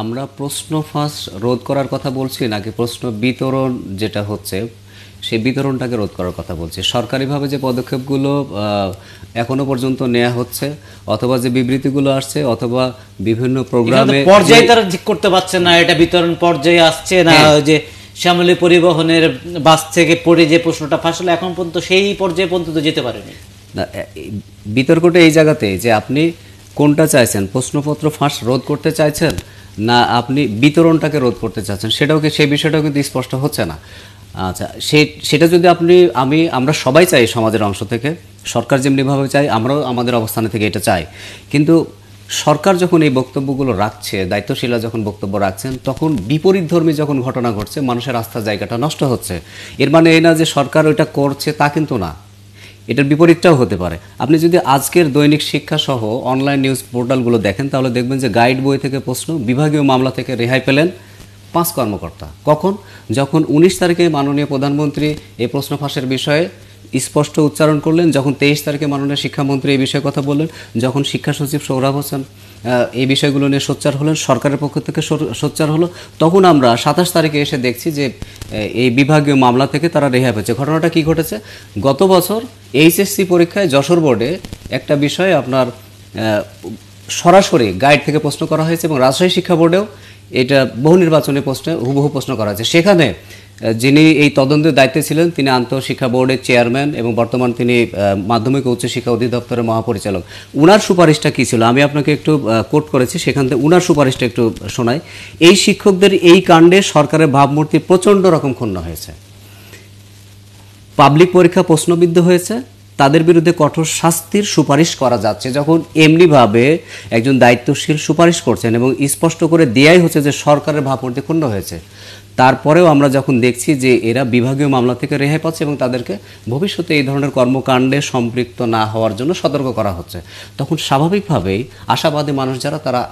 আমরা প্রশ্ন ফাঁস রোধ করার কথা বলছি নাকি প্রশ্ন বিতরণ যেটা হচ্ছে সেই বিতরণটাকে রোধ করার কথা বলছি সরকারিভাবে যে পদক্ষেপগুলো এখনো পর্যন্ত নেওয়া হচ্ছে অথবা যে বিবৃতিগুলো আসছে অথবা বিভিন্ন প্রোগ্রামে পর্যায়ে তারা ঠিক করতে পারছে না এটা বিতরণ পর্যায়ে আসছে না হ্যাঁ। যে শ্যামলী পরিবহনের বাস থেকে পড়ে যে প্রশ্নটা ফাঁসলে এখন পর্যন্ত সেই পর্যায়ে পর্যন্ত যেতে পারেনি না বিতর্কটা এই জায়গাতে যে আপনি কোনটা চাইছেন প্রশ্নপত্র ফাঁস রোধ করতে চাইছেন না আপনি বিতরণটাকে রোধ করতে চাচ্ছেন সেটাও কি সেই বিষয়টাও কিন্তু স্পষ্ট হচ্ছে না আচ্ছা সেটা যদি আপনি আমি আমরা সবাই চাই সমাজের অংশ থেকে সরকার যেমনিভাবে চাই আমরাও আমাদের অবস্থানে থেকে এটা চাই কিন্তু সরকার যখন এই বক্তব্যগুলো রাখছে দায়িত্বশীলা যখন বক্তব্য রাখছেন তখন বিপরীত ধর্মী যখন ঘটনা ঘটছে মানুষের আস্থার জায়গাটা নষ্ট হচ্ছে এর মানে এই না যে সরকার ওইটা করছে তা কিন্তু না এটার বিপরীতটাও হতে পারে আপনি যদি আজকের দৈনিক শিক্ষা সহ অনলাইন নিউজ পোর্টালগুলো দেখেন তাহলে দেখবেন যে গাইড বই থেকে প্রশ্ন বিভাগীয় মামলা থেকে রেহাই পেলেন পাঁচ কর্মকর্তা কখন যখন ১৯ তারিখে মাননীয় প্রধানমন্ত্রী এই প্রশ্ন ফাঁসের বিষয়ে স্পষ্ট উচ্চারণ করলেন যখন তেইশ তারিখে মাননীয় শিক্ষামন্ত্রী এই বিষয়ে কথা বললেন যখন শিক্ষা সচিব সৌরভ হোসেন এই বিষয়গুলো নিয়ে সোচ্চার হলেন সরকারের পক্ষ থেকে সোচ্চার হলো তখন আমরা সাতাশ তারিখে এসে দেখছি যে এই বিভাগীয় মামলা থেকে তারা রেহাই পেয়েছে ঘটনাটা কি ঘটেছে গত বছর এইচএসসি পরীক্ষায় যশোর বোর্ডে একটা বিষয়ে আপনার সরাসরি গাইড থেকে প্রশ্ন করা হয়েছে এবং রাজশাহী শিক্ষা বোর্ডেও এটা বহু নির্বাচনী প্রশ্নে হুবহু প্রশ্ন করা হয়েছে সেখানে যিনি এই তদন্তের দায়িত্বে ছিলেন তিনি আন্তঃশিক্ষা বোর্ডের চেয়ারম্যান এবং বর্তমান তিনি মাধ্যমিক উচ্চশিক্ষা অধিদপ্তরের মহাপরিচালক উনার সুপারিশটা কী ছিল আমি আপনাকে একটু কোট করেছি সেখান থেকে উনার সুপারিশটা একটু শোনাই এই শিক্ষকদের এই কাণ্ডে সরকারের ভাবমূর্তি প্রচণ্ড রকম ক্ষুণ্ণ হয়েছে পাবলিক পরীক্ষা প্রশ্নবিদ্ধ হয়েছে তাদের বিরুদ্ধে কঠোর শাস্তির সুপারিশ করা যাচ্ছে যখন এমনিভাবে একজন দায়িত্বশীল সুপারিশ করছেন এবং স্পষ্ট করে দেয়াই হচ্ছে যে সরকারের ভাবমূর্তি ক্ষুণ্ণ হয়েছে তারপরেও আমরা যখন দেখছি যে এরা বিভাগীয় মামলা থেকে রেহাই পাচ্ছে এবং তাদেরকে ভবিষ্যতে এই ধরনের কর্মকাণ্ডে সম্পৃক্ত না হওয়ার জন্য সতর্ক করা হচ্ছে তখন স্বাভাবিকভাবেই আশাবাদী মানুষ যারা তারা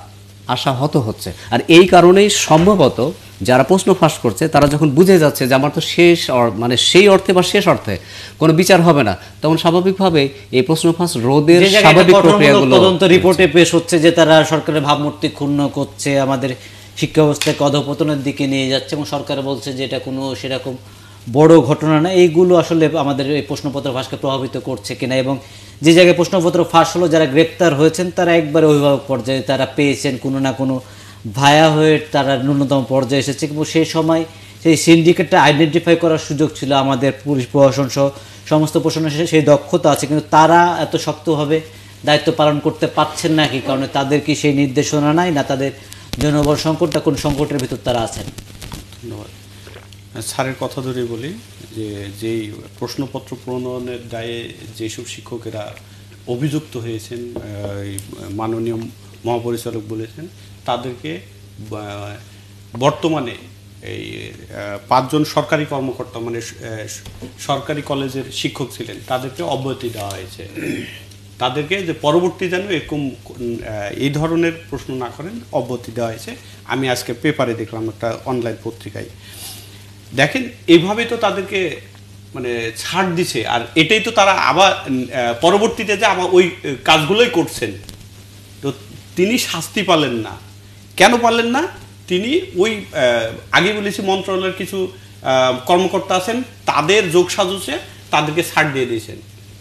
আশাহত হচ্ছে আর এই কারণেই সম্ভবত যারা প্রশ্ন ফাঁস করছে তারা যখন বুঝে যাচ্ছে যে আমার তো শেষ মানে সেই অর্থে বা শেষ অর্থে কোনো বিচার হবে না তখন স্বাভাবিকভাবে এই প্রশ্ন ফাঁস রোধের স্বাভাবিক প্রক্রিয়াগুলো তদন্ত রিপোর্টে পেশ হচ্ছে যে তারা সরকারের ভাবমূর্তি ক্ষুণ্ণ করছে আমাদের শিক্ষা ব্যবস্থাকে অধপতনের দিকে নিয়ে যাচ্ছে এবং সরকার বলছে যে এটা কোনো সেরকম বড় ঘটনা না এইগুলো আসলে আমাদের এই প্রশ্নপত্র ফাঁসকে প্রভাবিত করছে কিনা এবং যে জায়গায় প্রশ্নপত্র ফাঁস হলো যারা গ্রেপ্তার হয়েছেন তারা একবারে অভিভাবক পর্যায়ে তারা পেয়েছেন কোনো না কোনো ভায়া হয়ে তারা ন্যূনতম পর্যায়ে এসেছে কিন্তু সেই সময় সেই সিন্ডিকেটটা আইডেন্টিফাই করার সুযোগ ছিল আমাদের পুলিশ প্রশাসন সহ সমস্ত প্রশাসনের সেই দক্ষতা আছে কিন্তু তারা এত শক্তভাবে দায়িত্ব পালন করতে পারছেন না কি কারণে তাদের কি সেই নির্দেশনা নাই না তাদের জনবল সংকটটা কোন সংকটের ভিতর তারা আছেন ধন্যবাদ হ্যাঁ, স্যারের কথা ধরে বলি যে যেই প্রশ্নপত্র প্রণয়নের দায়ে যেসব শিক্ষকেরা অভিযুক্ত হয়েছেন মাননীয় মহাপরিচালক বলেছেন তাদেরকে বর্তমানে এই পাঁচজন সরকারি কর্মকর্তা মানে সরকারি কলেজের শিক্ষক ছিলেন তাদেরকে অব্যাহতি দেওয়া হয়েছে তাদেরকে যে পরবর্তী যেন এরকম এই ধরনের প্রশ্ন না করেন অব্যতি দেওয়া হয়েছে আমি আজকে পেপারে দেখলাম একটা অনলাইন পত্রিকায় দেখেন এভাবে তো তাদেরকে মানে ছাড় দিছে আর এটাই তো তারা আবার পরবর্তীতে যে আবার ওই কাজগুলোই করছেন তো তিনি শাস্তি পালেন না কেন পালেন না তিনি ওই আগে বলেছি মন্ত্রণালয়ের কিছু কর্মকর্তা আছেন তাদের যোগ সাজুছে তাদেরকে ছাড় দিয়ে দিয়েছেন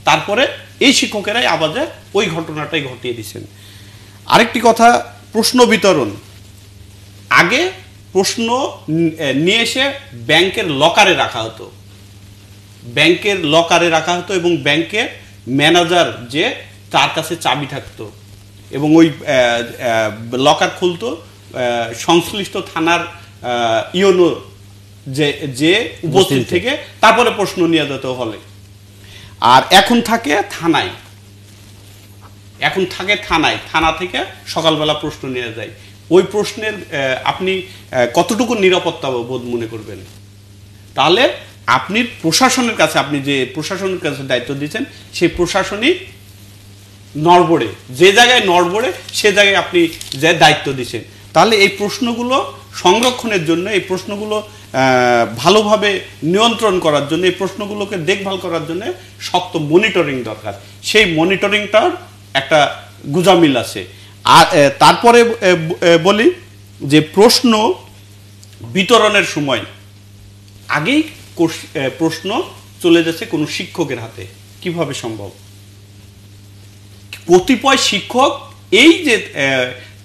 তারপরে এই শিক্ষকেরাই আমাদের ওই ঘটনাটাই ঘটিয়ে দিচ্ছেন আরেকটি কথা প্রশ্ন বিতরণ আগে প্রশ্ন নিয়ে এসে ব্যাংকের লকারে রাখা হতো ব্যাংকের লকারে রাখা হতো এবং ব্যাংকের ম্যানেজার যে তার কাছে চাবি থাকতো এবং ওই লকার খুলতো সংশ্লিষ্ট থানার ইয়নো যে যে উপস্থিত থেকে তারপরে প্রশ্ন নিয়ে যেত হলে আর এখন থাকে থানায় এখন থাকে থানায় থানা থেকে সকালবেলা প্রশ্ন নিয়ে যায় ওই প্রশ্নের আপনি কতটুকু নিরাপত্তা বোধ মনে করবেন তাহলে আপনি প্রশাসনের কাছে আপনি যে প্রশাসনের কাছে দায়িত্ব দিচ্ছেন সেই প্রশাসনই নড়বড়ে যে জায়গায় নড়বড়ে সে জায়গায় আপনি যে দায়িত্ব দিচ্ছেন তাহলে এই প্রশ্নগুলো সংরক্ষণের জন্য এই প্রশ্নগুলো ভালোভাবে নিয়ন্ত্রণ করার জন্য এই প্রশ্নগুলোকে দেখভাল করার জন্য শক্ত মনিটরিং দরকার সেই মনিটরিংটার একটা গুজামিল আছে আর তারপরে বলি যে প্রশ্ন বিতরণের সময় আগেই প্রশ্ন চলে যাচ্ছে কোনো শিক্ষকের হাতে কিভাবে সম্ভব কতিপয় শিক্ষক এই যে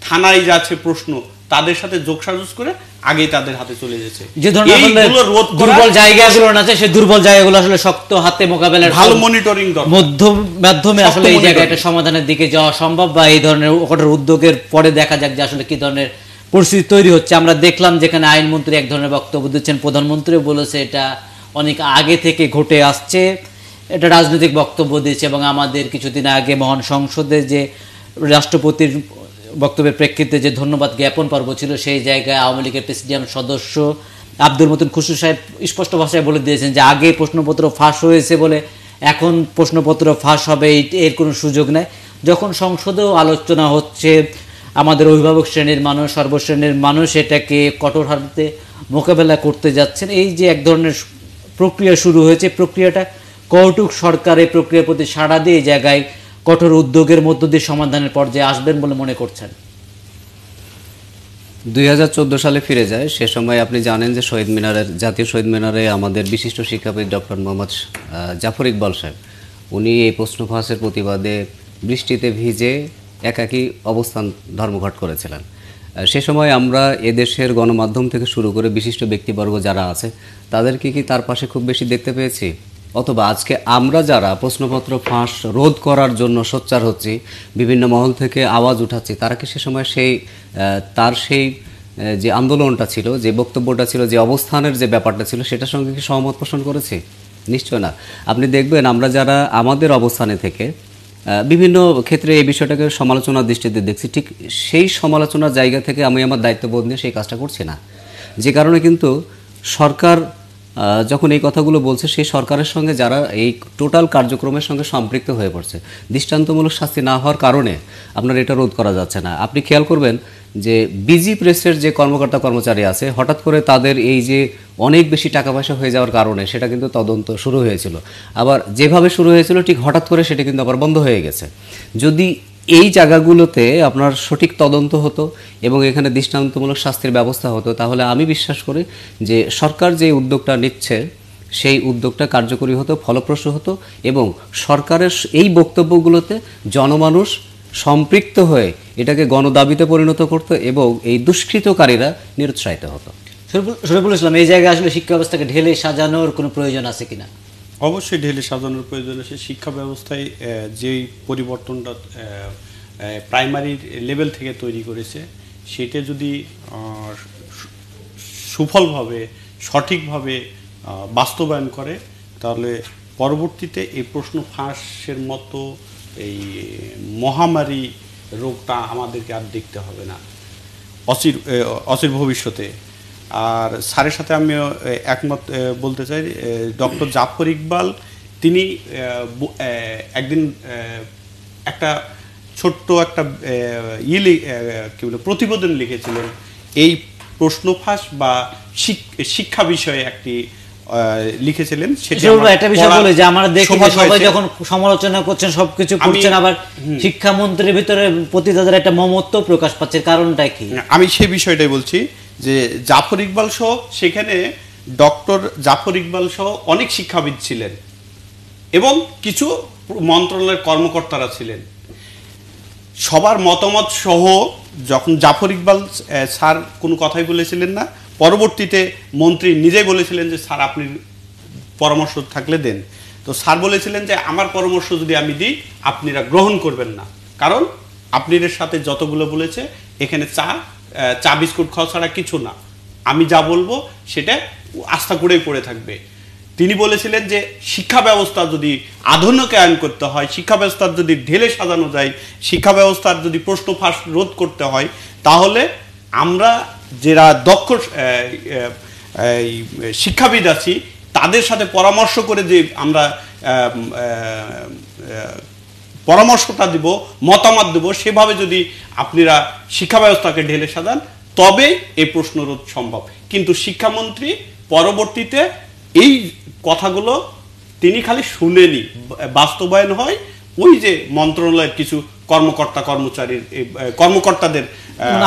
থানায় যাচ্ছে প্রশ্ন তাদের সাথে যোগসাজস করে আগে তাদের হাতে চলে গেছে যে ধরনের দুর্বল জায়গাগুলো আছে সেই দুর্বল জায়গাগুলো আসলে শক্ত হাতে মোকাবেলার ভালো মনিটরিং মধ্যম মাধ্যমে আসলে এই জায়গাটা সমাধানের দিকে যাওয়া সম্ভব বা এই ধরনের ওটার উদ্যোগের পরে দেখা যাক যে আসলে কি ধরনের পরিস্থিতি তৈরি হচ্ছে আমরা দেখলাম যেখানে আইনমন্ত্রী এক ধরনের বক্তব্য দিচ্ছেন প্রধানমন্ত্রীও বলেছে এটা অনেক আগে থেকে ঘটে আসছে এটা রাজনৈতিক বক্তব্য দিয়েছে এবং আমাদের কিছুদিন আগে মহান সংসদে যে রাষ্ট্রপতির বক্তব্যের প্রেক্ষিতে যে ধন্যবাদ জ্ঞাপন পর্ব ছিল সেই জায়গায় আওয়ামী লীগের প্রেসিডিয়াম সদস্য আব্দুল মতন খুশু সাহেব স্পষ্ট ভাষায় বলে দিয়েছেন যে আগে প্রশ্নপত্র ফাঁস হয়েছে বলে এখন প্রশ্নপত্র ফাঁস হবে এর কোনো সুযোগ নেই যখন সংসদেও আলোচনা হচ্ছে আমাদের অভিভাবক শ্রেণীর মানুষ সর্বশ্রেণীর মানুষ এটাকে কঠোর হাতে মোকাবেলা করতে যাচ্ছেন এই যে এক ধরনের প্রক্রিয়া শুরু হয়েছে প্রক্রিয়াটা কৌটুক সরকার এই প্রক্রিয়ার প্রতি সাড়া দিয়ে জায়গায় কঠোর উদ্যোগের মধ্য দিয়ে সমাধানের পর্যায়ে আসবেন বলে মনে করছেন দুই সালে ফিরে যায় সে সময় আপনি জানেন যে শহীদ মিনারের জাতীয় শহীদ মিনারে আমাদের বিশিষ্ট শিক্ষাবিদ ডক্টর মোহাম্মদ জাফর ইকবাল সাহেব উনি এই প্রশ্ন ফাঁসের প্রতিবাদে বৃষ্টিতে ভিজে একাকী অবস্থান ধর্মঘট করেছিলেন সে সময় আমরা এদেশের গণমাধ্যম থেকে শুরু করে বিশিষ্ট ব্যক্তিবর্গ যারা আছে তাদেরকে কি তার পাশে খুব বেশি দেখতে পেয়েছি অথবা আজকে আমরা যারা প্রশ্নপত্র ফাঁস রোধ করার জন্য সোচ্চার হচ্ছি বিভিন্ন মহল থেকে আওয়াজ উঠাচ্ছি তারা কি সে সময় সেই তার সেই যে আন্দোলনটা ছিল যে বক্তব্যটা ছিল যে অবস্থানের যে ব্যাপারটা ছিল সেটার সঙ্গে কি সহমত পোষণ করেছে নিশ্চয় না আপনি দেখবেন আমরা যারা আমাদের অবস্থানে থেকে বিভিন্ন ক্ষেত্রে এই বিষয়টাকে সমালোচনার দৃষ্টিতে দেখছি ঠিক সেই সমালোচনার জায়গা থেকে আমি আমার দায়িত্ববোধ নিয়ে সেই কাজটা করছি না যে কারণে কিন্তু সরকার যখন এই কথাগুলো বলছে সেই সরকারের সঙ্গে যারা এই টোটাল কার্যক্রমের সঙ্গে সম্পৃক্ত হয়ে পড়ছে দৃষ্টান্তমূলক শাস্তি না হওয়ার কারণে আপনার এটা রোধ করা যাচ্ছে না আপনি খেয়াল করবেন যে বিজি প্রেসের যে কর্মকর্তা কর্মচারী আছে হঠাৎ করে তাদের এই যে অনেক বেশি টাকা পয়সা হয়ে যাওয়ার কারণে সেটা কিন্তু তদন্ত শুরু হয়েছিল আবার যেভাবে শুরু হয়েছিল ঠিক হঠাৎ করে সেটা কিন্তু আবার বন্ধ হয়ে গেছে যদি এই জায়গাগুলোতে আপনার সঠিক তদন্ত হতো এবং এখানে দৃষ্টান্তমূলক শাস্তির ব্যবস্থা হতো তাহলে আমি বিশ্বাস করি যে সরকার যে উদ্যোগটা নিচ্ছে সেই উদ্যোগটা কার্যকরী হতো ফলপ্রসূ হতো এবং সরকারের এই বক্তব্যগুলোতে জনমানুষ সম্পৃক্ত হয়ে এটাকে গণদাবিতে পরিণত করত এবং এই দুষ্কৃতকারীরা নিরুৎসাহিত হতো শরীফুল ইসলাম এই জায়গায় আসলে শিক্ষা ব্যবস্থাকে ঢেলে সাজানোর কোনো প্রয়োজন আছে কিনা অবশ্যই ঢেলে সাজানোর প্রয়োজন আছে শিক্ষা ব্যবস্থায় যেই পরিবর্তনটা প্রাইমারি লেভেল থেকে তৈরি করেছে সেটা যদি সুফলভাবে সঠিকভাবে বাস্তবায়ন করে তাহলে পরবর্তীতে এই প্রশ্ন ফাঁসের মতো এই মহামারী রোগটা আমাদেরকে আর দেখতে হবে না অচির অচির ভবিষ্যতে আর স্যারের সাথে আমি একমত বলতে চাই ডক্টর জাফর ইকবাল তিনি একদিন একটা ছোট্ট একটা ইয়ে কি বলে প্রতিবেদন লিখেছিলেন এই প্রশ্ন ফাঁস বা শিক্ষা বিষয়ে একটি লিখেছিলেন একটা বিষয় বলে যে আমরা দেখি সবাই যখন সমালোচনা করছেন সবকিছু করছেন আবার শিক্ষামন্ত্রীর ভিতরে প্রতি তাদের একটা মমত্ব প্রকাশ পাচ্ছে কারণটা কি আমি সেই বিষয়টাই বলছি যে জাফর ইকবাল সহ সেখানে ডক্টর জাফর ইকবাল সহ অনেক শিক্ষাবিদ ছিলেন এবং কিছু মন্ত্রণালয়ের কর্মকর্তারা ছিলেন সবার মতামত সহ যখন জাফর ইকবাল স্যার কোনো কথাই বলেছিলেন না পরবর্তীতে মন্ত্রী নিজেই বলেছিলেন যে স্যার আপনি পরামর্শ থাকলে দেন তো স্যার বলেছিলেন যে আমার পরামর্শ যদি আমি দিই আপনারা গ্রহণ করবেন না কারণ আপনাদের সাথে যতগুলো বলেছে এখানে চা চা বিস্কুট খাওয়া ছাড়া কিছু না আমি যা বলবো সেটা আস্থা করেই পড়ে থাকবে তিনি বলেছিলেন যে শিক্ষা ব্যবস্থা যদি আধুনিকায়ন করতে হয় শিক্ষা ব্যবস্থার যদি ঢেলে সাজানো যায় শিক্ষা ব্যবস্থার যদি প্রশ্ন ফাঁস রোধ করতে হয় তাহলে আমরা যারা দক্ষ শিক্ষাবিদ আছি তাদের সাথে পরামর্শ করে যে আমরা পরামর্শটা দিব মতামত দেব সেভাবে যদি আপনারা শিক্ষা ব্যবস্থাকে ঢেলে সাজান তবে এই প্রশ্নরোধ সম্ভব কিন্তু শিক্ষামন্ত্রী পরবর্তীতে এই কথাগুলো তিনি খালি শুনেনি বাস্তবায়ন হয় ওই যে মন্ত্রণালয়ের কিছু কর্মকর্তা কর্মচারীর কর্মকর্তাদের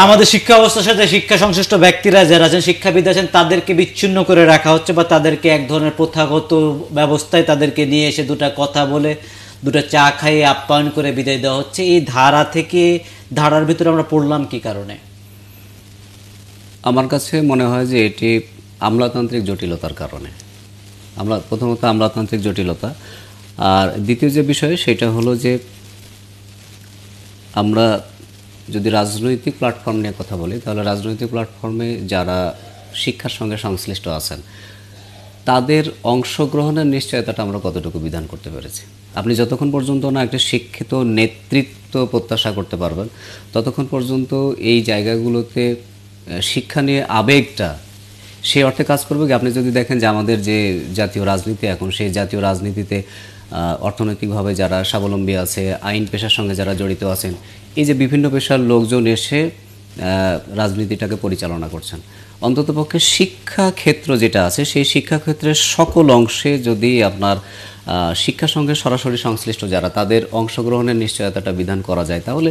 আমাদের শিক্ষা অবস্থার সাথে শিক্ষা সংশ্লিষ্ট ব্যক্তিরা যারা আছেন শিক্ষাবিদ আছেন তাদেরকে বিচ্ছিন্ন করে রাখা হচ্ছে বা তাদেরকে এক ধরনের প্রথাগত ব্যবস্থায় তাদেরকে নিয়ে এসে দুটা কথা বলে দুটো চা খাইয়ে আপ্যায়ন করে বিদায় দেওয়া হচ্ছে এই ধারা থেকে ধারার ভিতরে আমরা পড়লাম কি কারণে আমার কাছে মনে হয় যে এটি আমলাতান্ত্রিক জটিলতার কারণে আমরা প্রথমত আমলাতান্ত্রিক জটিলতা আর দ্বিতীয় যে বিষয় সেটা হলো যে আমরা যদি রাজনৈতিক প্ল্যাটফর্ম নিয়ে কথা বলি তাহলে রাজনৈতিক প্ল্যাটফর্মে যারা শিক্ষার সঙ্গে সংশ্লিষ্ট আছেন তাদের অংশগ্রহণের নিশ্চয়তাটা আমরা কতটুকু বিধান করতে পেরেছি আপনি যতক্ষণ পর্যন্ত না একটা শিক্ষিত নেতৃত্ব প্রত্যাশা করতে পারবেন ততক্ষণ পর্যন্ত এই জায়গাগুলোতে শিক্ষা নিয়ে আবেগটা সেই অর্থে কাজ করবে কি আপনি যদি দেখেন যে আমাদের যে জাতীয় রাজনীতি এখন সেই জাতীয় রাজনীতিতে অর্থনৈতিকভাবে যারা স্বাবলম্বী আছে আইন পেশার সঙ্গে যারা জড়িত আছেন এই যে বিভিন্ন পেশার লোকজন এসে রাজনীতিটাকে পরিচালনা করছেন অন্ততপক্ষে শিক্ষা ক্ষেত্র যেটা আছে সেই শিক্ষাক্ষেত্রের সকল অংশে যদি আপনার শিক্ষার সঙ্গে সরাসরি সংশ্লিষ্ট যারা তাদের অংশগ্রহণের নিশ্চয়তাটা বিধান করা যায় তাহলে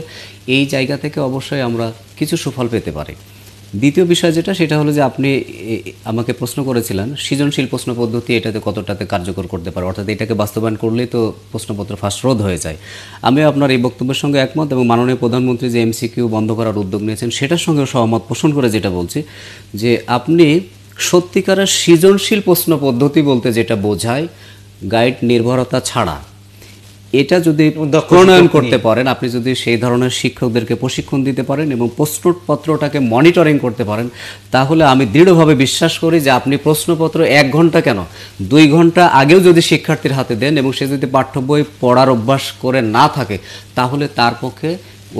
এই জায়গা থেকে অবশ্যই আমরা কিছু সুফল পেতে পারি দ্বিতীয় বিষয় যেটা সেটা হলো যে আপনি আমাকে প্রশ্ন করেছিলেন সৃজনশীল প্রশ্ন পদ্ধতি এটাতে কতটাতে কার্যকর করতে পারে অর্থাৎ এটাকে বাস্তবায়ন করলেই তো প্রশ্নপত্র ফাঁস রোধ হয়ে যায় আমি আপনার এই বক্তব্যের সঙ্গে একমত এবং মাননীয় প্রধানমন্ত্রী যে এমসিকিউ বন্ধ করার উদ্যোগ নিয়েছেন সেটার সঙ্গে সহমত পোষণ করে যেটা বলছি যে আপনি সত্যিকারের সৃজনশীল প্রশ্ন পদ্ধতি বলতে যেটা বোঝায় গাইড নির্ভরতা ছাড়া এটা যদি প্রণয়ন করতে পারেন আপনি যদি সেই ধরনের শিক্ষকদেরকে প্রশিক্ষণ দিতে পারেন এবং প্রশ্নপত্রটাকে মনিটরিং করতে পারেন তাহলে আমি দৃঢ়ভাবে বিশ্বাস করি যে আপনি প্রশ্নপত্র এক ঘন্টা কেন দুই ঘন্টা আগেও যদি শিক্ষার্থীর হাতে দেন এবং সে যদি পাঠ্য বই পড়ার অভ্যাস করে না থাকে তাহলে তার পক্ষে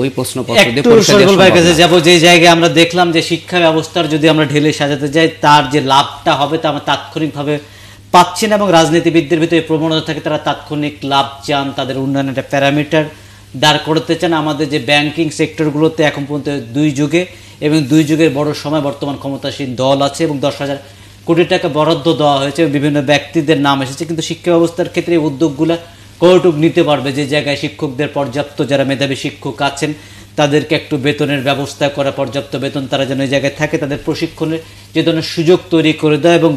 ওই প্রশ্নপত্র দিয়ে কাছে যাব যে জায়গায় আমরা দেখলাম যে শিক্ষা ব্যবস্থার যদি আমরা ঢেলে সাজাতে যাই তার যে লাভটা হবে তা আমরা তাৎক্ষণিকভাবে পাচ্ছেন এবং রাজনীতিবিদদের ভিতরে প্রবণতা থাকে তারা তাৎক্ষণিক লাভ চান তাদের উন্নয়নের একটা প্যারামিটার দাঁড় করতে চান আমাদের যে ব্যাংকিং সেক্টরগুলোতে এখন পর্যন্ত দুই যুগে এবং দুই যুগের বড় সময় বর্তমান ক্ষমতাসীন দল আছে এবং দশ হাজার কোটি টাকা বরাদ্দ দেওয়া হয়েছে বিভিন্ন ব্যক্তিদের নাম এসেছে কিন্তু শিক্ষা ব্যবস্থার ক্ষেত্রে এই উদ্যোগগুলো কতটুক নিতে পারবে যে জায়গায় শিক্ষকদের পর্যাপ্ত যারা মেধাবী শিক্ষক আছেন তাদেরকে একটু বেতনের ব্যবস্থা করা পর্যাপ্ত বেতন তারা যেন এই জায়গায় থাকে তাদের প্রশিক্ষণের যে ধরনের সুযোগ তৈরি করে দেওয়া এবং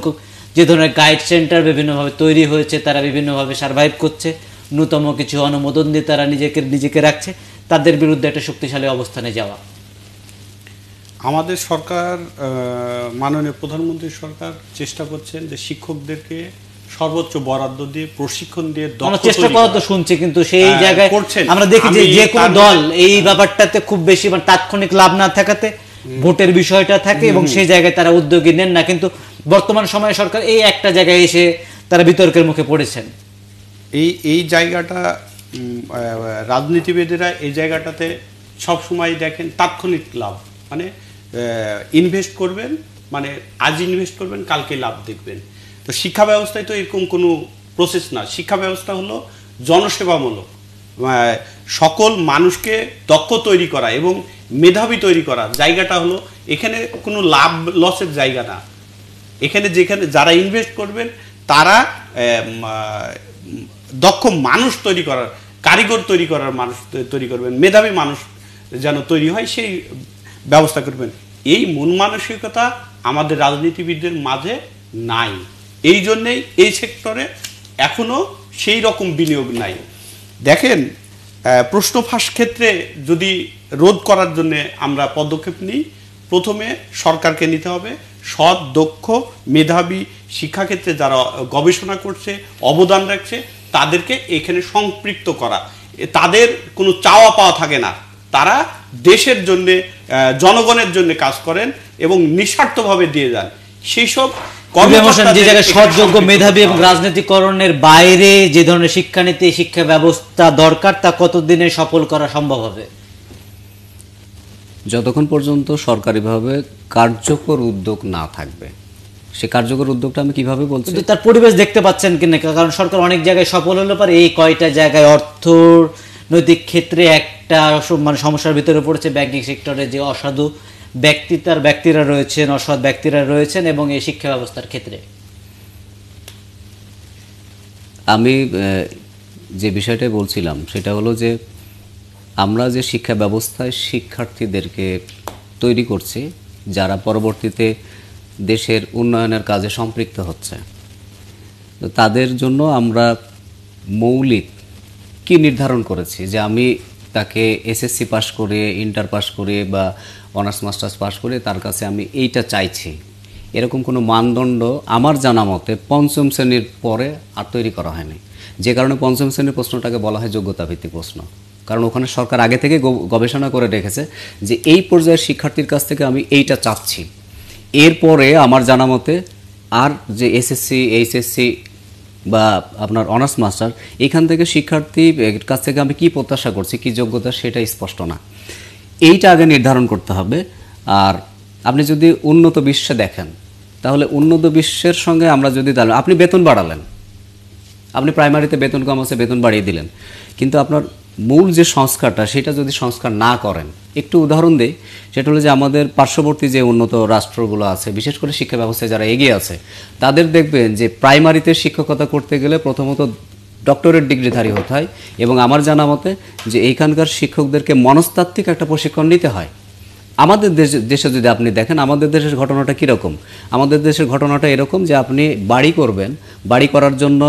যে ধরনের গাইড সেন্টার বিভিন্নভাবে তৈরি হয়েছে তারা বিভিন্নভাবে সার্ভাইভ করছে ন্যূনতম কিছু অনুমোদন দিয়ে তারা নিজেকে নিজেকে রাখছে তাদের বিরুদ্ধে একটা শক্তিশালী অবস্থানে যাওয়া আমাদের সরকার মাননীয় প্রধানমন্ত্রী সরকার চেষ্টা করছেন যে শিক্ষকদেরকে সর্বোচ্চ বরাদ্দ দিয়ে প্রশিক্ষণ দিয়ে চেষ্টা করা তো শুনছি কিন্তু সেই হ্যাঁ, জায়গায় আমরা দেখি যে যে কোনো দল এই ব্যাপারটাতে খুব বেশি মানে তাৎক্ষণিক লাভ না থাকাতে ভোটের বিষয়টা থাকে এবং সেই জায়গায় তারা উদ্যোগী নেন না কিন্তু বর্তমান সময়ে সরকার এই একটা জায়গায় এসে তারা বিতর্কের মুখে পড়েছেন এই এই জায়গাটা রাজনীতিবিদেরা এই জায়গাটাতে সবসময় দেখেন তাৎক্ষণিক লাভ মানে ইনভেস্ট করবেন মানে আজ ইনভেস্ট করবেন কালকে লাভ দেখবেন তো শিক্ষা ব্যবস্থায় তো এরকম কোনো প্রসেস না শিক্ষা ব্যবস্থা হলো জনসেবামূলক সকল মানুষকে দক্ষ তৈরি করা এবং মেধাবী তৈরি করা জায়গাটা হলো এখানে কোনো লাভ লসের জায়গা না এখানে যেখানে যারা ইনভেস্ট করবেন তারা দক্ষ মানুষ তৈরি করার কারিগর তৈরি করার মানুষ তৈরি করবেন মেধাবী মানুষ যেন তৈরি হয় সেই ব্যবস্থা করবেন এই মন মানসিকতা আমাদের রাজনীতিবিদদের মাঝে নাই এই জন্যেই এই সেক্টরে এখনও সেই রকম বিনিয়োগ নাই দেখেন প্রশ্ন ফাঁস ক্ষেত্রে যদি রোধ করার জন্যে আমরা পদক্ষেপ নিই প্রথমে সরকারকে নিতে হবে সৎ দক্ষ মেধাবী শিক্ষাক্ষেত্রে যারা গবেষণা করছে অবদান রাখছে তাদেরকে এখানে সম্পৃক্ত করা তাদের কোনো চাওয়া পাওয়া থাকে না তারা দেশের জন্য জনগণের জন্য কাজ করেন এবং নিঃস্বার্থভাবে দিয়ে যান সেই সব বাইরে যে ধরনের শিক্ষানীতি শিক্ষা ব্যবস্থা দরকার তা কতদিনে সফল করা সম্ভব হবে যতক্ষণ পর্যন্ত সরকারিভাবে কার্যকর উদ্যোগ না থাকবে সে কার্যকর উদ্যোগটা আমি কিভাবে বলছি তার পরিবেশ দেখতে পাচ্ছেন কিনা কারণ সরকার অনেক জায়গায় সফল হলে পারে এই কয়টা জায়গায় অর্থনৈতিক ক্ষেত্রে একটা মানে সমস্যার ভিতরে পড়েছে ব্যাংকিং সেক্টরে যে অসাধু ব্যক্তি তার ব্যক্তিরা রয়েছেন অসৎ ব্যক্তিরা রয়েছেন এবং এই শিক্ষা ব্যবস্থার ক্ষেত্রে আমি যে বিষয়টাই বলছিলাম সেটা হলো যে আমরা যে শিক্ষা ব্যবস্থায় শিক্ষার্থীদেরকে তৈরি করছি যারা পরবর্তীতে দেশের উন্নয়নের কাজে সম্পৃক্ত হচ্ছে তো তাদের জন্য আমরা মৌলিক কি নির্ধারণ করেছি যে আমি তাকে এসএসসি পাস করে ইন্টার পাস করে বা অনার্স মাস্টার্স পাস করে তার কাছে আমি এইটা চাইছি এরকম কোনো মানদণ্ড আমার জানা মতে পঞ্চম শ্রেণীর পরে আর তৈরি করা হয়নি যে কারণে পঞ্চম শ্রেণীর প্রশ্নটাকে বলা হয় যোগ্যতা ভিত্তিক প্রশ্ন কারণ ওখানে সরকার আগে থেকে গবেষণা করে রেখেছে যে এই পর্যায়ের শিক্ষার্থীর কাছ থেকে আমি এইটা চাচ্ছি এরপরে আমার জানা মতে আর যে এসএসসি এইচএসসি বা আপনার অনার্স মাস্টার এখান থেকে শিক্ষার্থী কাছ থেকে আমি কি প্রত্যাশা করছি কি যোগ্যতা সেটা স্পষ্ট না এইটা আগে নির্ধারণ করতে হবে আর আপনি যদি উন্নত বিশ্বে দেখেন তাহলে উন্নত বিশ্বের সঙ্গে আমরা যদি আপনি বেতন বাড়ালেন আপনি প্রাইমারিতে বেতন কম আছে বেতন বাড়িয়ে দিলেন কিন্তু আপনার মূল যে সংস্কারটা সেটা যদি সংস্কার না করেন একটু উদাহরণ দিই সেটা হলো যে আমাদের পার্শ্ববর্তী যে উন্নত রাষ্ট্রগুলো আছে বিশেষ করে শিক্ষা ব্যবস্থায় যারা এগিয়ে আছে তাদের দেখবেন যে প্রাইমারিতে শিক্ষকতা করতে গেলে প্রথমত ডক্টরেট ডিগ্রিধারী হতে হয় এবং আমার জানা মতে যে এইখানকার শিক্ষকদেরকে মনস্তাত্ত্বিক একটা প্রশিক্ষণ নিতে হয় আমাদের দেশ দেশে যদি আপনি দেখেন আমাদের দেশের ঘটনাটা কীরকম আমাদের দেশের ঘটনাটা এরকম যে আপনি বাড়ি করবেন বাড়ি করার জন্য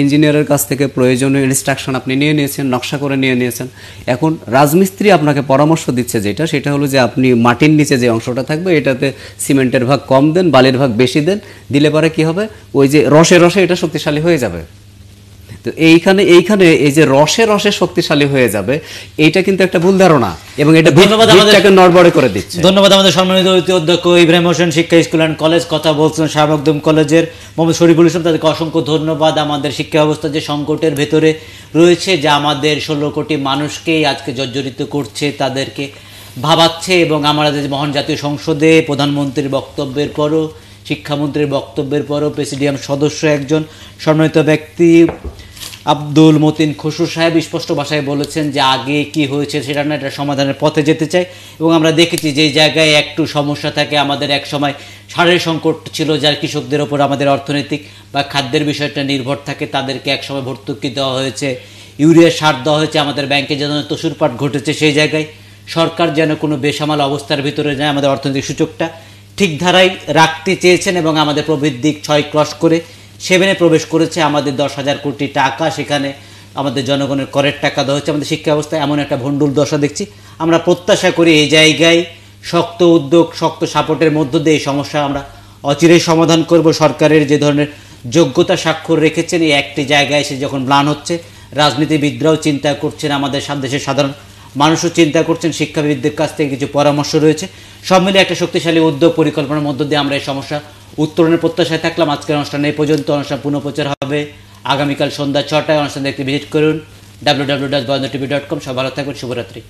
ইঞ্জিনিয়ারের কাছ থেকে প্রয়োজনীয় ইনস্ট্রাকশন আপনি নিয়ে নিয়েছেন নকশা করে নিয়ে নিয়েছেন এখন রাজমিস্ত্রি আপনাকে পরামর্শ দিচ্ছে যেটা সেটা হলো যে আপনি মাটির নিচে যে অংশটা থাকবে এটাতে সিমেন্টের ভাগ কম দেন বালির ভাগ বেশি দেন দিলে পরে কি হবে ওই যে রসে রসে এটা শক্তিশালী হয়ে যাবে তো এইখানে এইখানে এই যে রসে রসে শক্তিশালী হয়ে যাবে এটা কিন্তু একটা ভুল ধারণা এবং এটা ধন্যবাদ আমাদেরকে নড়বড়ে করে দিচ্ছে ধন্যবাদ আমাদের সম্মানিত অধ্যক্ষ ইব্রাহিম হোসেন শিক্ষা স্কুল অ্যান্ড কলেজ কথা বলছেন শাহবাগদম কলেজের মোহাম্মদ শরীফুল ইসলাম তাদেরকে অসংখ্য ধন্যবাদ আমাদের শিক্ষা ব্যবস্থা যে সংকটের ভেতরে রয়েছে যা আমাদের ষোলো কোটি মানুষকেই আজকে জর্জরিত করছে তাদেরকে ভাবাচ্ছে এবং আমাদের মহান জাতীয় সংসদে প্রধানমন্ত্রীর বক্তব্যের পরও শিক্ষামন্ত্রীর বক্তব্যের পরও প্রেসিডিয়াম সদস্য একজন সম্মানিত ব্যক্তি আব্দুল মতিন খসুর সাহেব স্পষ্ট ভাষায় বলেছেন যে আগে কি হয়েছে সেটা না এটা সমাধানের পথে যেতে চাই এবং আমরা দেখেছি যে জায়গায় একটু সমস্যা থাকে আমাদের এক সময় সারের সংকট ছিল যার কৃষকদের ওপর আমাদের অর্থনৈতিক বা খাদ্যের বিষয়টা নির্ভর থাকে তাদেরকে একসময় ভর্তুকি দেওয়া হয়েছে ইউরিয়া সার দেওয়া হয়েছে আমাদের ব্যাংকে যেন তসুরপাট ঘটেছে সেই জায়গায় সরকার যেন কোনো বেসামাল অবস্থার ভিতরে যায় আমাদের অর্থনৈতিক সূচকটা ঠিক ধারায় রাখতে চেয়েছেন এবং আমাদের প্রবৃদ্ধি ছয় ক্রস করে সেভেনে প্রবেশ করেছে আমাদের দশ হাজার কোটি টাকা সেখানে আমাদের জনগণের করের টাকা দেওয়া হচ্ছে আমাদের শিক্ষা ব্যবস্থায় এমন একটা ভণ্ডুল দশা দেখছি আমরা প্রত্যাশা করি এই জায়গায় শক্ত উদ্যোগ শক্ত সাপোর্টের মধ্য দিয়ে এই সমস্যা আমরা অচিরেই সমাধান করব সরকারের যে ধরনের যোগ্যতা স্বাক্ষর রেখেছেন এই একটি জায়গায় এসে যখন ম্লান হচ্ছে রাজনীতিবিদরাও চিন্তা করছেন আমাদের দেশের সাধারণ মানুষও চিন্তা করছেন শিক্ষাবিদদের কাছ থেকে কিছু পরামর্শ রয়েছে সব মিলে একটা শক্তিশালী উদ্যোগ পরিকল্পনার মধ্য দিয়ে আমরা এই সমস্যা উত্তরণের প্রত্যাশায় থাকলাম আজকের অনুষ্ঠানে এই পর্যন্ত অনুষ্ঠান পুনঃপ্রচার হবে আগামীকাল সন্ধ্যা ছটায় অনুষ্ঠান দেখতে ভিজিট করুন W W dot TV dot com সব ভালো থাকুন শুভরাত্রি